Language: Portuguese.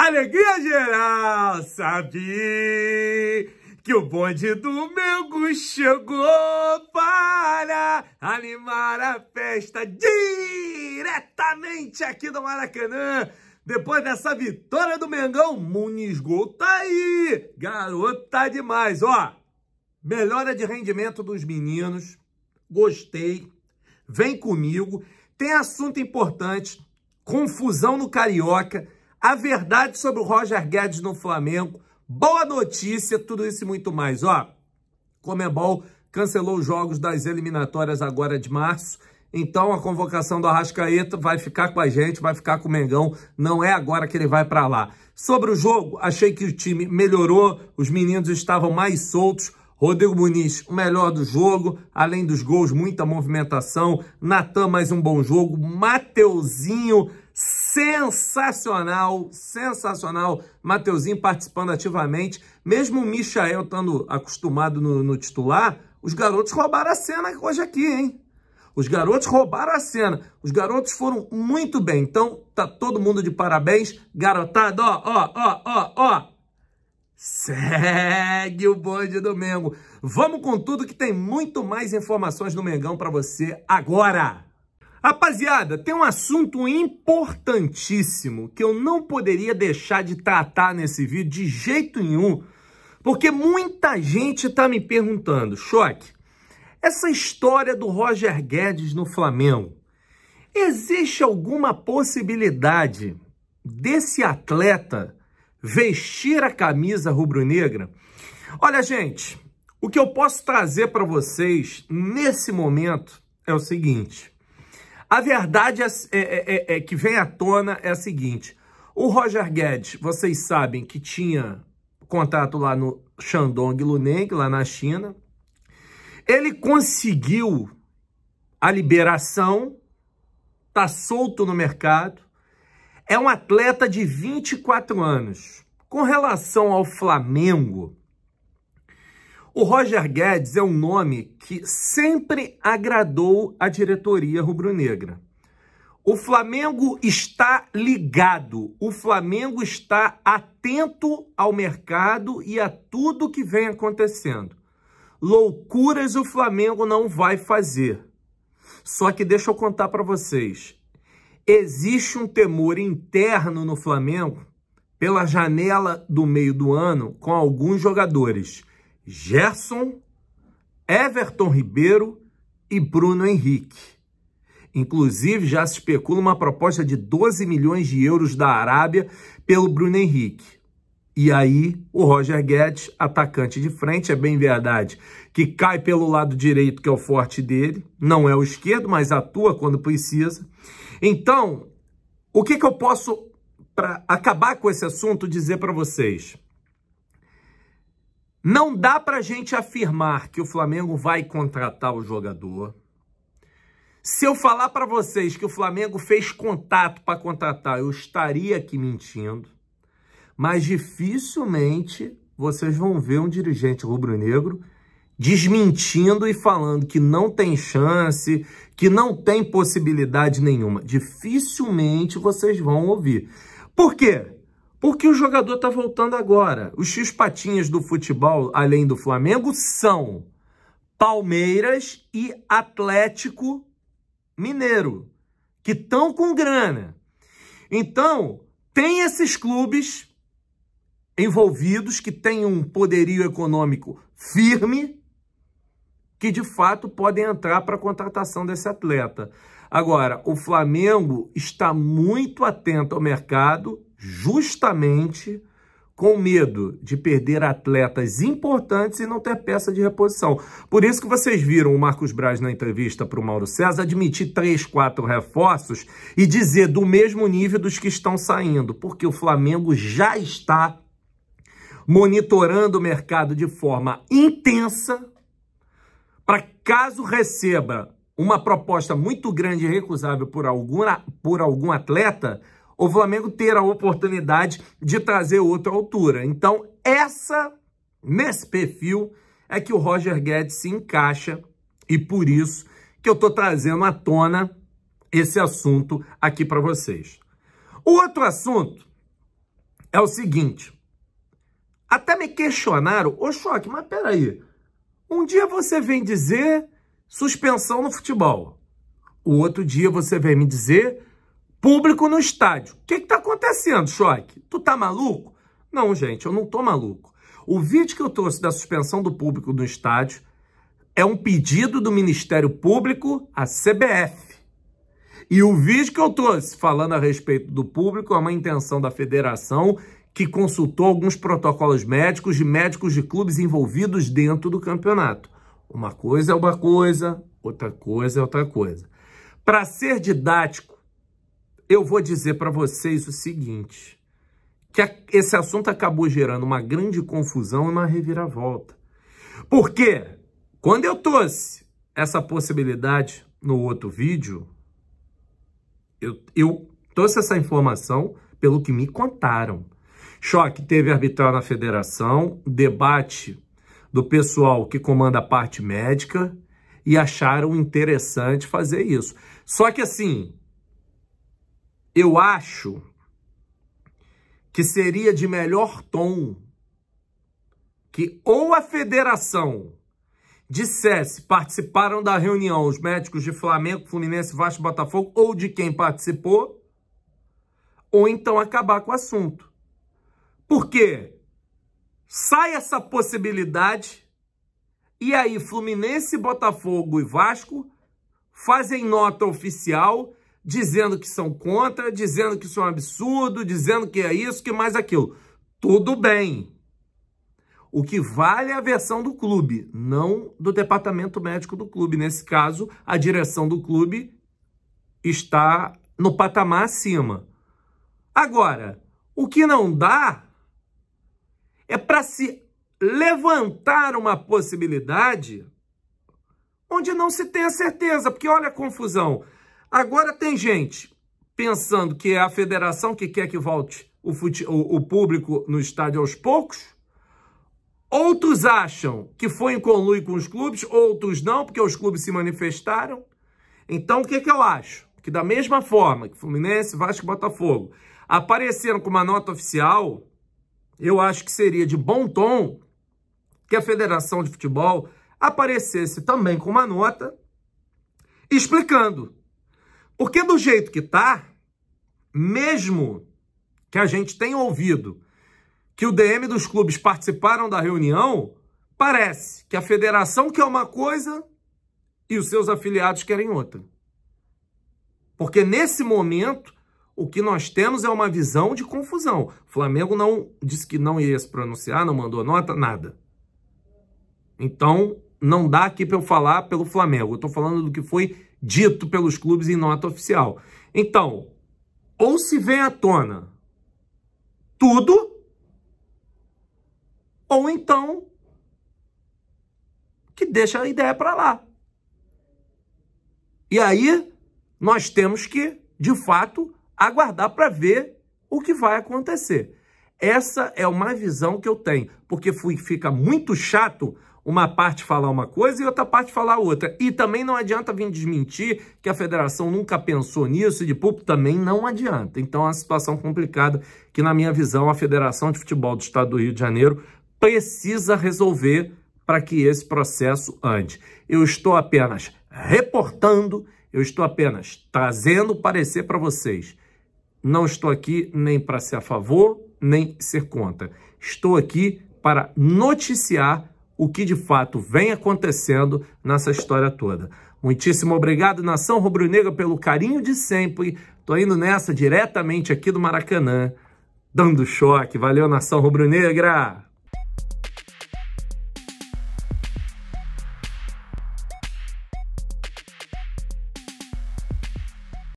Alegria geral, sabe que o bonde do Mengo chegou para animar a festa diretamente aqui do Maracanã. Depois dessa vitória do Mengão, Muniz Gol tá aí. Garoto tá demais, ó. Melhora de rendimento dos meninos. Gostei. Vem comigo. Tem assunto importante. Confusão no Carioca a verdade sobre o Roger Guedes no Flamengo. Boa notícia, tudo isso e muito mais. Ó, Comebol cancelou os jogos das eliminatórias agora de março. Então a convocação do Arrascaeta vai ficar com a gente, vai ficar com o Mengão. Não é agora que ele vai para lá. Sobre o jogo, achei que o time melhorou, os meninos estavam mais soltos. Rodrigo Muniz, o melhor do jogo, além dos gols, muita movimentação. Natan, mais um bom jogo. Mateuzinho Sensacional, sensacional. Mateuzinho participando ativamente. Mesmo o Michael estando acostumado no, no titular, os garotos roubaram a cena hoje aqui, hein? Os garotos roubaram a cena. Os garotos foram muito bem. Então, tá todo mundo de parabéns. garotado! ó, ó, ó, ó, ó. Segue o bonde do Mengo. Vamos com tudo que tem muito mais informações no Mengão para você agora. Rapaziada, tem um assunto importantíssimo que eu não poderia deixar de tratar nesse vídeo de jeito nenhum, porque muita gente está me perguntando, choque, essa história do Roger Guedes no Flamengo, existe alguma possibilidade desse atleta vestir a camisa rubro-negra? Olha, gente, o que eu posso trazer para vocês nesse momento é o seguinte a verdade é é, é, é, é, que vem à tona é a seguinte. O Roger Guedes, vocês sabem que tinha contato lá no Shandong Luneng, lá na China. Ele conseguiu a liberação, está solto no mercado. É um atleta de 24 anos. Com relação ao Flamengo, o Roger Guedes é um nome que sempre agradou a diretoria rubro-negra. O Flamengo está ligado, o Flamengo está atento ao mercado e a tudo que vem acontecendo. Loucuras o Flamengo não vai fazer. Só que deixa eu contar para vocês. Existe um temor interno no Flamengo pela janela do meio do ano com alguns jogadores Gerson, Everton Ribeiro e Bruno Henrique. Inclusive, já se especula uma proposta de 12 milhões de euros da Arábia pelo Bruno Henrique. E aí, o Roger Guedes, atacante de frente, é bem verdade, que cai pelo lado direito, que é o forte dele, não é o esquerdo, mas atua quando precisa. Então, o que, que eu posso, para acabar com esse assunto, dizer para vocês? Não dá para a gente afirmar que o Flamengo vai contratar o jogador. Se eu falar para vocês que o Flamengo fez contato para contratar, eu estaria aqui mentindo. Mas dificilmente vocês vão ver um dirigente rubro-negro desmentindo e falando que não tem chance, que não tem possibilidade nenhuma. Dificilmente vocês vão ouvir. Por quê? Porque o jogador está voltando agora. Os X-patinhas do futebol, além do Flamengo, são Palmeiras e Atlético Mineiro, que estão com grana. Então, tem esses clubes envolvidos que têm um poderio econômico firme, que de fato podem entrar para a contratação desse atleta. Agora, o Flamengo está muito atento ao mercado justamente com medo de perder atletas importantes e não ter peça de reposição. Por isso que vocês viram o Marcos Braz na entrevista para o Mauro César admitir três, quatro reforços e dizer do mesmo nível dos que estão saindo, porque o Flamengo já está monitorando o mercado de forma intensa para caso receba uma proposta muito grande e recusável por, alguma, por algum atleta, o Flamengo ter a oportunidade de trazer outra altura. Então, essa, nesse perfil, é que o Roger Guedes se encaixa e por isso que eu estou trazendo à tona esse assunto aqui para vocês. O outro assunto é o seguinte. Até me questionaram, ô Choque, mas peraí, um dia você vem dizer suspensão no futebol, o outro dia você vem me dizer Público no estádio. O que está acontecendo, Choque? Tu tá maluco? Não, gente, eu não tô maluco. O vídeo que eu trouxe da suspensão do público no estádio é um pedido do Ministério Público à CBF. E o vídeo que eu trouxe falando a respeito do público é uma intenção da federação que consultou alguns protocolos médicos de médicos de clubes envolvidos dentro do campeonato. Uma coisa é uma coisa, outra coisa é outra coisa. Para ser didático, eu vou dizer para vocês o seguinte, que esse assunto acabou gerando uma grande confusão e uma reviravolta. Porque quando eu trouxe essa possibilidade no outro vídeo, eu, eu trouxe essa informação pelo que me contaram. Choque teve arbitral na federação, debate do pessoal que comanda a parte médica e acharam interessante fazer isso. Só que assim, eu acho que seria de melhor tom que ou a federação dissesse participaram da reunião os médicos de Flamengo, Fluminense, Vasco, Botafogo ou de quem participou, ou então acabar com o assunto. Porque sai essa possibilidade e aí Fluminense, Botafogo e Vasco fazem nota oficial dizendo que são contra, dizendo que isso é um absurdo, dizendo que é isso, que mais aquilo. Tudo bem. O que vale é a versão do clube, não do departamento médico do clube. Nesse caso, a direção do clube está no patamar acima. Agora, o que não dá é para se levantar uma possibilidade onde não se tem a certeza, porque olha a confusão. Agora tem gente pensando que é a federação que quer que volte o, fute... o público no estádio aos poucos. Outros acham que foi em conluio com os clubes, outros não, porque os clubes se manifestaram. Então, o que, é que eu acho? Que da mesma forma que Fluminense, Vasco e Botafogo apareceram com uma nota oficial, eu acho que seria de bom tom que a Federação de Futebol aparecesse também com uma nota explicando porque do jeito que tá, mesmo que a gente tenha ouvido que o DM dos clubes participaram da reunião, parece que a federação quer uma coisa e os seus afiliados querem outra. Porque nesse momento, o que nós temos é uma visão de confusão. O Flamengo não disse que não ia se pronunciar, não mandou nota, nada. Então, não dá aqui para eu falar pelo Flamengo. Eu estou falando do que foi dito pelos clubes em nota oficial. Então, ou se vem à tona tudo, ou então que deixa a ideia para lá. E aí nós temos que, de fato, aguardar para ver o que vai acontecer. Essa é uma visão que eu tenho, porque fui, fica muito chato uma parte falar uma coisa e outra parte falar outra. E também não adianta vir desmentir que a federação nunca pensou nisso e de público também não adianta. Então é uma situação complicada que, na minha visão, a Federação de Futebol do Estado do Rio de Janeiro precisa resolver para que esse processo ande. Eu estou apenas reportando, eu estou apenas trazendo parecer para vocês. Não estou aqui nem para ser a favor, nem ser contra. Estou aqui para noticiar o que de fato vem acontecendo nessa história toda. Muitíssimo obrigado, Nação Rubro-Negra, pelo carinho de sempre. Tô indo nessa diretamente aqui do Maracanã, dando choque. Valeu, Nação Rubro-Negra!